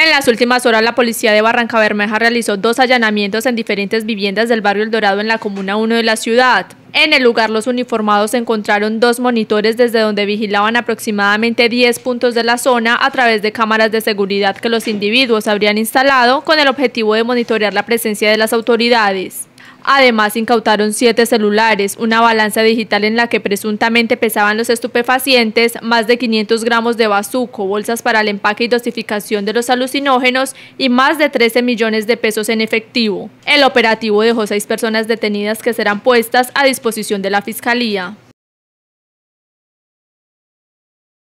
En las últimas horas, la policía de Barranca Bermeja realizó dos allanamientos en diferentes viviendas del barrio El Dorado en la Comuna 1 de la ciudad. En el lugar, los uniformados encontraron dos monitores desde donde vigilaban aproximadamente 10 puntos de la zona a través de cámaras de seguridad que los individuos habrían instalado con el objetivo de monitorear la presencia de las autoridades. Además, incautaron siete celulares, una balanza digital en la que presuntamente pesaban los estupefacientes, más de 500 gramos de bazuco, bolsas para el empaque y dosificación de los alucinógenos y más de 13 millones de pesos en efectivo. El operativo dejó seis personas detenidas que serán puestas a disposición de la Fiscalía.